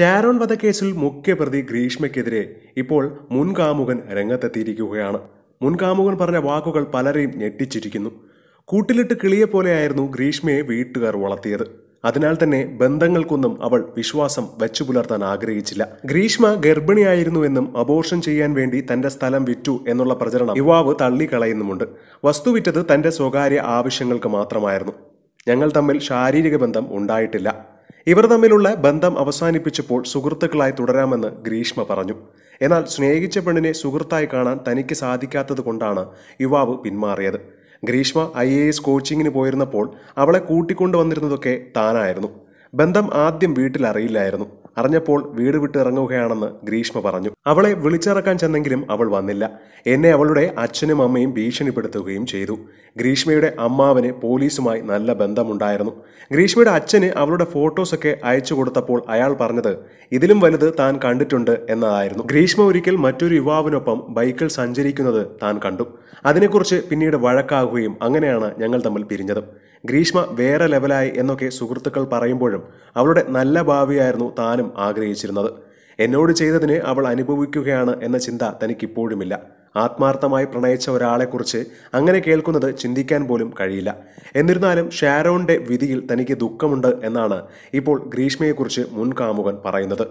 ഷാരോൺ വധക്കേസിൽ മുഖ്യപ്രതി ഗ്രീഷ്മയ്ക്കെതിരെ ഇപ്പോൾ മുൻകാമുകൻ രംഗത്തെത്തിയിരിക്കുകയാണ് മുൻകാമുകൻ പറഞ്ഞ വാക്കുകൾ പലരെയും ഞെട്ടിച്ചിരിക്കുന്നു കൂട്ടിലിട്ട് കിളിയെ പോലെയായിരുന്നു ഗ്രീഷ്മയെ വീട്ടുകാർ വളർത്തിയത് അതിനാൽ തന്നെ ബന്ധങ്ങൾക്കൊന്നും അവൾ വിശ്വാസം വെച്ചു പുലർത്താൻ ആഗ്രഹിച്ചില്ല ഗ്രീഷ്മ ഗർഭിണിയായിരുന്നുവെന്നും അബോർഷൻ ചെയ്യാൻ വേണ്ടി തന്റെ സ്ഥലം വിറ്റു എന്നുള്ള പ്രചരണം യുവാവ് തള്ളിക്കളയുന്നുമുണ്ട് വസ്തു വിറ്റത് തന്റെ സ്വകാര്യ ആവശ്യങ്ങൾക്ക് മാത്രമായിരുന്നു ഞങ്ങൾ തമ്മിൽ ശാരീരിക ബന്ധം ഉണ്ടായിട്ടില്ല ഇവർ തമ്മിലുള്ള ബന്ധം അവസാനിപ്പിച്ചപ്പോൾ സുഹൃത്തുക്കളായി തുടരാമെന്ന് ഗ്രീഷ്മ പറഞ്ഞു എന്നാൽ സ്നേഹിച്ച പെണ്ണിനെ സുഹൃത്തായി കാണാൻ തനിക്ക് സാധിക്കാത്തത് കൊണ്ടാണ് യുവാവ് പിന്മാറിയത് ഗ്രീഷ്മ ഐ എ എസ് കോച്ചിങ്ങിന് പോയിരുന്നപ്പോൾ അവളെ കൂട്ടിക്കൊണ്ടുവന്നിരുന്നതൊക്കെ താനായിരുന്നു ബന്ധം ആദ്യം വീട്ടിൽ അറിയില്ലായിരുന്നു അറിഞ്ഞപ്പോൾ വീട് വിട്ട് ഇറങ്ങുകയാണെന്ന് ഗ്രീഷ്മ പറഞ്ഞു അവളെ വിളിച്ചിറക്കാൻ ചെന്നെങ്കിലും അവൾ വന്നില്ല എന്നെ അവളുടെ അച്ഛനും അമ്മയും ഭീഷണിപ്പെടുത്തുകയും ചെയ്തു ഗ്രീഷ്മയുടെ അമ്മാവന് പോലീസുമായി നല്ല ബന്ധമുണ്ടായിരുന്നു ഗ്രീഷ്മയുടെ അച്ഛന് അവളുടെ ഫോട്ടോസൊക്കെ അയച്ചു കൊടുത്തപ്പോൾ അയാൾ പറഞ്ഞത് ഇതിലും വലുത് താൻ കണ്ടിട്ടുണ്ട് എന്നതായിരുന്നു ഗ്രീഷ്മ ഒരിക്കൽ മറ്റൊരു യുവാവിനൊപ്പം ബൈക്കിൽ സഞ്ചരിക്കുന്നത് താൻ കണ്ടു അതിനെക്കുറിച്ച് പിന്നീട് വഴക്കാകുകയും അങ്ങനെയാണ് ഞങ്ങൾ തമ്മിൽ പിരിഞ്ഞത് ഗ്രീഷ്മ വേറെ ലെവലായി എന്നൊക്കെ സുഹൃത്തുക്കൾ പറയുമ്പോഴും അവളുടെ നല്ല ഭാവിയായിരുന്നു താനും ആഗ്രഹിച്ചിരുന്നത് എന്നോട് ചെയ്തതിന് അവൾ അനുഭവിക്കുകയാണ് എന്ന ചിന്ത തനിക്കിപ്പോഴുമില്ല ആത്മാർത്ഥമായി പ്രണയിച്ച ഒരാളെക്കുറിച്ച് അങ്ങനെ കേൾക്കുന്നത് ചിന്തിക്കാൻ പോലും കഴിയില്ല എന്നിരുന്നാലും ഷാരോണിൻ്റെ വിധിയിൽ തനിക്ക് ദുഃഖമുണ്ട് എന്നാണ് ഇപ്പോൾ ഗ്രീഷ്മയെക്കുറിച്ച് മുൻകാമുകൻ പറയുന്നത്